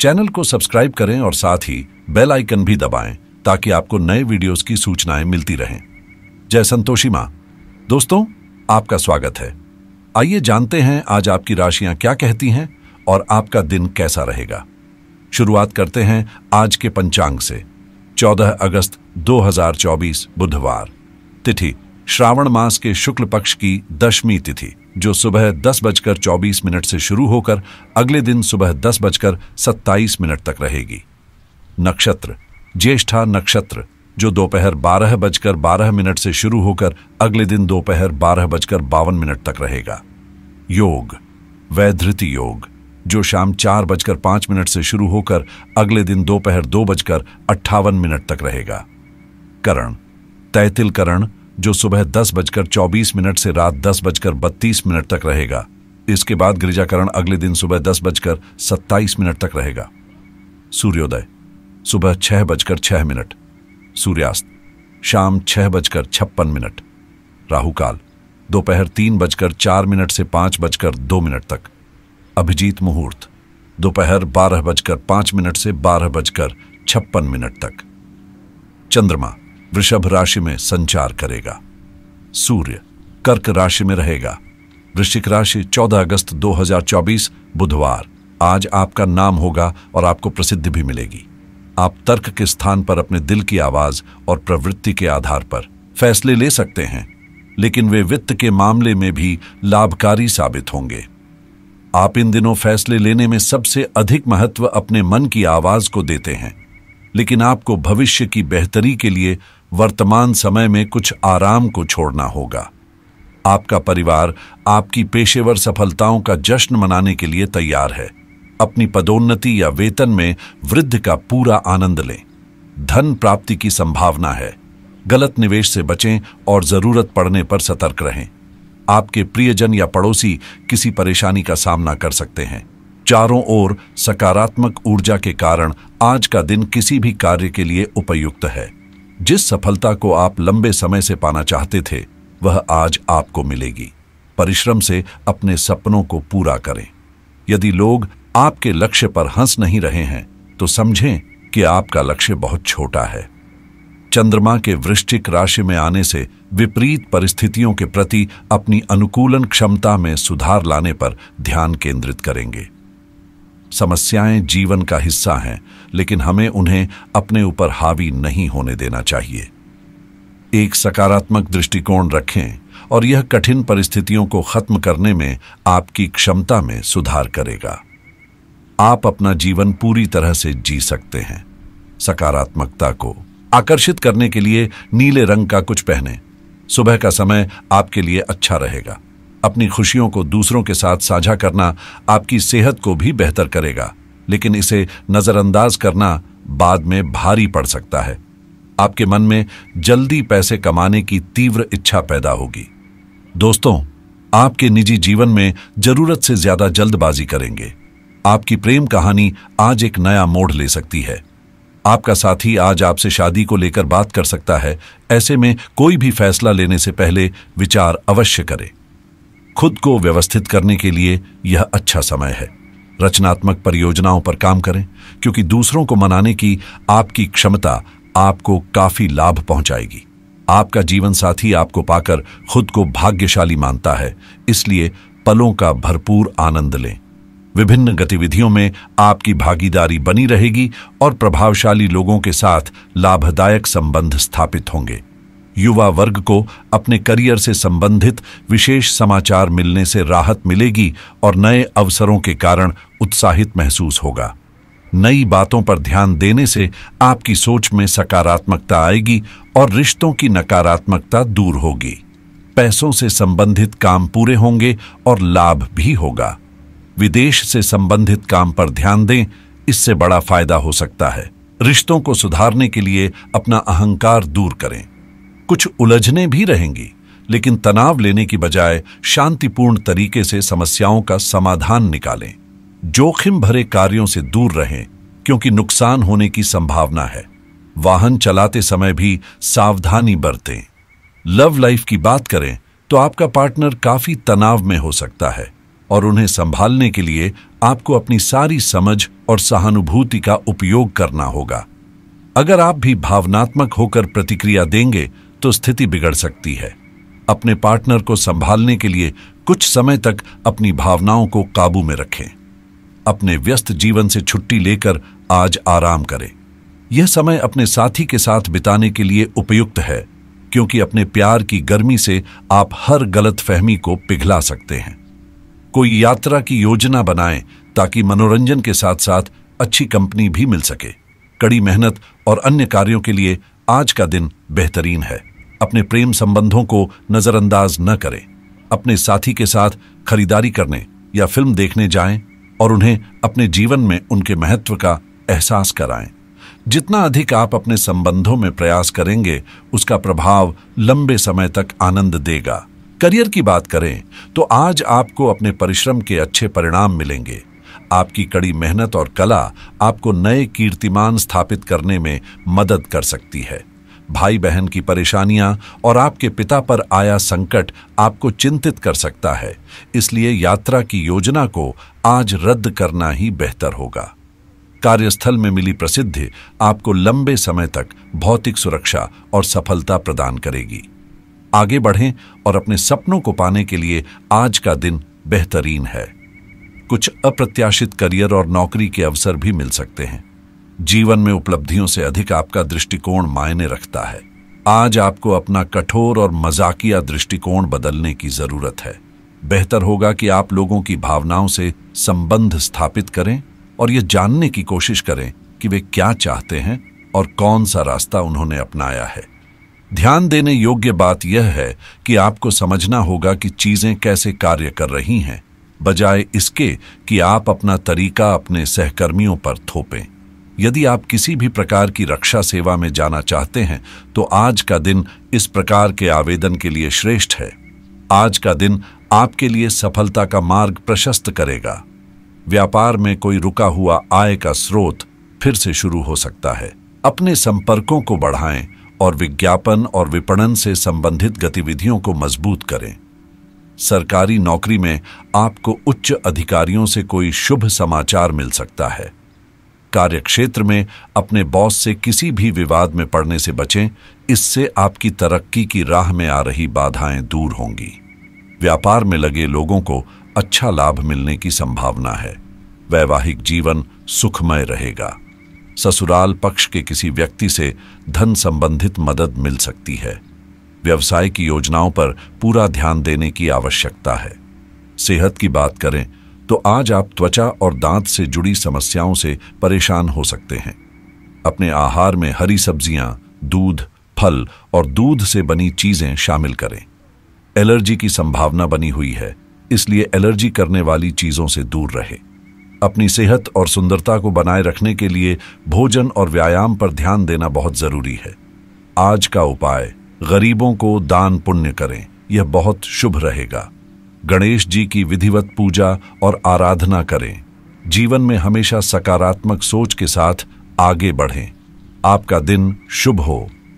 channel को subscribe करें और साथ ही बेल आइकन भी दबाएं ताकि आपको नए वीडियोस की सूचनाएं मिलती रहें जय संतोषी माँ दोस्तों आपका स्वागत है आइए जानते हैं आज आपकी राशियां क्या कहती हैं और आपका दिन कैसा रहेगा शुरुआत करते हैं आज के पंचांग से 14 अगस्त 2024 बुधवार तिथि श्रावण मास के शुक्ल पक्ष की दशमी तिथि जो सुबह दस बजकर चौबीस मिनट से शुरू होकर अगले दिन सुबह दस बजकर सत्ताईस मिनट तक रहेगी नक्षत्र ज्येष्ठा नक्षत्र जो दोपहर बारह बजकर बारह मिनट से शुरू होकर अगले दिन दोपहर बारह बजकर बावन मिनट तक रहेगा योग वैधृति योग जो शाम चार बजकर पांच मिनट से शुरू होकर अगले दिन दोपहर दो बजकर अट्ठावन मिनट तक रहेगा करण तैतिल करण जो सुबह दस बजकर चौबीस मिनट से रात दस बजकर बत्तीस मिनट तक रहेगा इसके बाद गिरिजाकरण अगले दिन सुबह दस बजकर सत्ताईस मिनट तक रहेगा सूर्योदय सुबह छह बजकर छह मिनट सूर्यास्त शाम छह बजकर छप्पन मिनट राहुकाल दोपहर तीन बजकर चार मिनट से पांच बजकर दो मिनट तक अभिजीत मुहूर्त दोपहर बारह बजकर पांच मिनट से बारह बजकर छप्पन मिनट तक चंद्रमा वृषभ राशि में संचार करेगा सूर्य कर्क राशि में रहेगा वृश्चिक राशि 14 अगस्त 2024 बुधवार आज आपका नाम होगा और आपको प्रसिद्धि भी मिलेगी आप तर्क के स्थान पर अपने दिल की आवाज और प्रवृत्ति के आधार पर फैसले ले सकते हैं लेकिन वे वित्त के मामले में भी लाभकारी साबित होंगे आप इन दिनों फैसले लेने में सबसे अधिक महत्व अपने मन की आवाज को देते हैं लेकिन आपको भविष्य की बेहतरी के लिए वर्तमान समय में कुछ आराम को छोड़ना होगा आपका परिवार आपकी पेशेवर सफलताओं का जश्न मनाने के लिए तैयार है अपनी पदोन्नति या वेतन में वृद्ध का पूरा आनंद लें धन प्राप्ति की संभावना है गलत निवेश से बचें और जरूरत पड़ने पर सतर्क रहें आपके प्रियजन या पड़ोसी किसी परेशानी का सामना कर सकते हैं चारों ओर सकारात्मक ऊर्जा के कारण आज का दिन किसी भी कार्य के लिए उपयुक्त है जिस सफलता को आप लंबे समय से पाना चाहते थे वह आज आपको मिलेगी परिश्रम से अपने सपनों को पूरा करें यदि लोग आपके लक्ष्य पर हंस नहीं रहे हैं तो समझें कि आपका लक्ष्य बहुत छोटा है चंद्रमा के वृश्चिक राशि में आने से विपरीत परिस्थितियों के प्रति अपनी अनुकूलन क्षमता में सुधार लाने पर ध्यान केंद्रित करेंगे समस्याएं जीवन का हिस्सा हैं लेकिन हमें उन्हें अपने ऊपर हावी नहीं होने देना चाहिए एक सकारात्मक दृष्टिकोण रखें और यह कठिन परिस्थितियों को खत्म करने में आपकी क्षमता में सुधार करेगा आप अपना जीवन पूरी तरह से जी सकते हैं सकारात्मकता को आकर्षित करने के लिए नीले रंग का कुछ पहने सुबह का समय आपके लिए अच्छा रहेगा अपनी खुशियों को दूसरों के साथ साझा करना आपकी सेहत को भी बेहतर करेगा लेकिन इसे नज़रअंदाज करना बाद में भारी पड़ सकता है आपके मन में जल्दी पैसे कमाने की तीव्र इच्छा पैदा होगी दोस्तों आपके निजी जीवन में जरूरत से ज्यादा जल्दबाजी करेंगे आपकी प्रेम कहानी आज एक नया मोड़ ले सकती है आपका साथी आज आपसे शादी को लेकर बात कर सकता है ऐसे में कोई भी फैसला लेने से पहले विचार अवश्य करें खुद को व्यवस्थित करने के लिए यह अच्छा समय है रचनात्मक परियोजनाओं पर काम करें क्योंकि दूसरों को मनाने की आपकी क्षमता आपको काफी लाभ पहुंचाएगी आपका जीवन साथी आपको पाकर खुद को भाग्यशाली मानता है इसलिए पलों का भरपूर आनंद लें विभिन्न गतिविधियों में आपकी भागीदारी बनी रहेगी और प्रभावशाली लोगों के साथ लाभदायक संबंध स्थापित होंगे युवा वर्ग को अपने करियर से संबंधित विशेष समाचार मिलने से राहत मिलेगी और नए अवसरों के कारण उत्साहित महसूस होगा नई बातों पर ध्यान देने से आपकी सोच में सकारात्मकता आएगी और रिश्तों की नकारात्मकता दूर होगी पैसों से संबंधित काम पूरे होंगे और लाभ भी होगा विदेश से संबंधित काम पर ध्यान दें इससे बड़ा फायदा हो सकता है रिश्तों को सुधारने के लिए अपना अहंकार दूर करें कुछ उलझने भी रहेंगी लेकिन तनाव लेने की बजाय शांतिपूर्ण तरीके से समस्याओं का समाधान निकालें जोखिम भरे कार्यों से दूर रहें क्योंकि नुकसान होने की संभावना है वाहन चलाते समय भी सावधानी बरतें लव लाइफ की बात करें तो आपका पार्टनर काफी तनाव में हो सकता है और उन्हें संभालने के लिए आपको अपनी सारी समझ और सहानुभूति का उपयोग करना होगा अगर आप भी भावनात्मक होकर प्रतिक्रिया देंगे तो स्थिति बिगड़ सकती है अपने पार्टनर को संभालने के लिए कुछ समय तक अपनी भावनाओं को काबू में रखें अपने व्यस्त जीवन से छुट्टी लेकर आज आराम करें यह समय अपने साथी के साथ बिताने के लिए उपयुक्त है क्योंकि अपने प्यार की गर्मी से आप हर गलत फहमी को पिघला सकते हैं कोई यात्रा की योजना बनाएं ताकि मनोरंजन के साथ साथ अच्छी कंपनी भी मिल सके कड़ी मेहनत और अन्य कार्यों के लिए आज का दिन बेहतरीन है अपने प्रेम संबंधों को नज़रअंदाज न करें अपने साथी के साथ खरीदारी करने या फिल्म देखने जाएं और उन्हें अपने जीवन में उनके महत्व का एहसास कराएं जितना अधिक आप अपने संबंधों में प्रयास करेंगे उसका प्रभाव लंबे समय तक आनंद देगा करियर की बात करें तो आज आपको अपने परिश्रम के अच्छे परिणाम मिलेंगे आपकी कड़ी मेहनत और कला आपको नए कीर्तिमान स्थापित करने में मदद कर सकती है भाई बहन की परेशानियां और आपके पिता पर आया संकट आपको चिंतित कर सकता है इसलिए यात्रा की योजना को आज रद्द करना ही बेहतर होगा कार्यस्थल में मिली प्रसिद्धि आपको लंबे समय तक भौतिक सुरक्षा और सफलता प्रदान करेगी आगे बढ़ें और अपने सपनों को पाने के लिए आज का दिन बेहतरीन है कुछ अप्रत्याशित करियर और नौकरी के अवसर भी मिल सकते हैं जीवन में उपलब्धियों से अधिक आपका दृष्टिकोण मायने रखता है आज आपको अपना कठोर और मजाकिया दृष्टिकोण बदलने की जरूरत है बेहतर होगा कि आप लोगों की भावनाओं से संबंध स्थापित करें और ये जानने की कोशिश करें कि वे क्या चाहते हैं और कौन सा रास्ता उन्होंने अपनाया है ध्यान देने योग्य बात यह है कि आपको समझना होगा कि चीजें कैसे कार्य कर रही हैं बजाय इसके कि आप अपना तरीका अपने सहकर्मियों पर थोपें यदि आप किसी भी प्रकार की रक्षा सेवा में जाना चाहते हैं तो आज का दिन इस प्रकार के आवेदन के लिए श्रेष्ठ है आज का दिन आपके लिए सफलता का मार्ग प्रशस्त करेगा व्यापार में कोई रुका हुआ आय का स्रोत फिर से शुरू हो सकता है अपने संपर्कों को बढ़ाएं और विज्ञापन और विपणन से संबंधित गतिविधियों को मजबूत करें सरकारी नौकरी में आपको उच्च अधिकारियों से कोई शुभ समाचार मिल सकता है कार्यक्षेत्र में अपने बॉस से किसी भी विवाद में पड़ने से बचें इससे आपकी तरक्की की राह में आ रही बाधाएं दूर होंगी व्यापार में लगे लोगों को अच्छा लाभ मिलने की संभावना है वैवाहिक जीवन सुखमय रहेगा ससुराल पक्ष के किसी व्यक्ति से धन संबंधित मदद मिल सकती है व्यवसाय की योजनाओं पर पूरा ध्यान देने की आवश्यकता है सेहत की बात करें तो आज आप त्वचा और दांत से जुड़ी समस्याओं से परेशान हो सकते हैं अपने आहार में हरी सब्जियां दूध फल और दूध से बनी चीजें शामिल करें एलर्जी की संभावना बनी हुई है इसलिए एलर्जी करने वाली चीजों से दूर रहे अपनी सेहत और सुंदरता को बनाए रखने के लिए भोजन और व्यायाम पर ध्यान देना बहुत जरूरी है आज का उपाय गरीबों को दान पुण्य करें यह बहुत शुभ रहेगा गणेश जी की विधिवत पूजा और आराधना करें जीवन में हमेशा सकारात्मक सोच के साथ आगे बढ़ें आपका दिन शुभ हो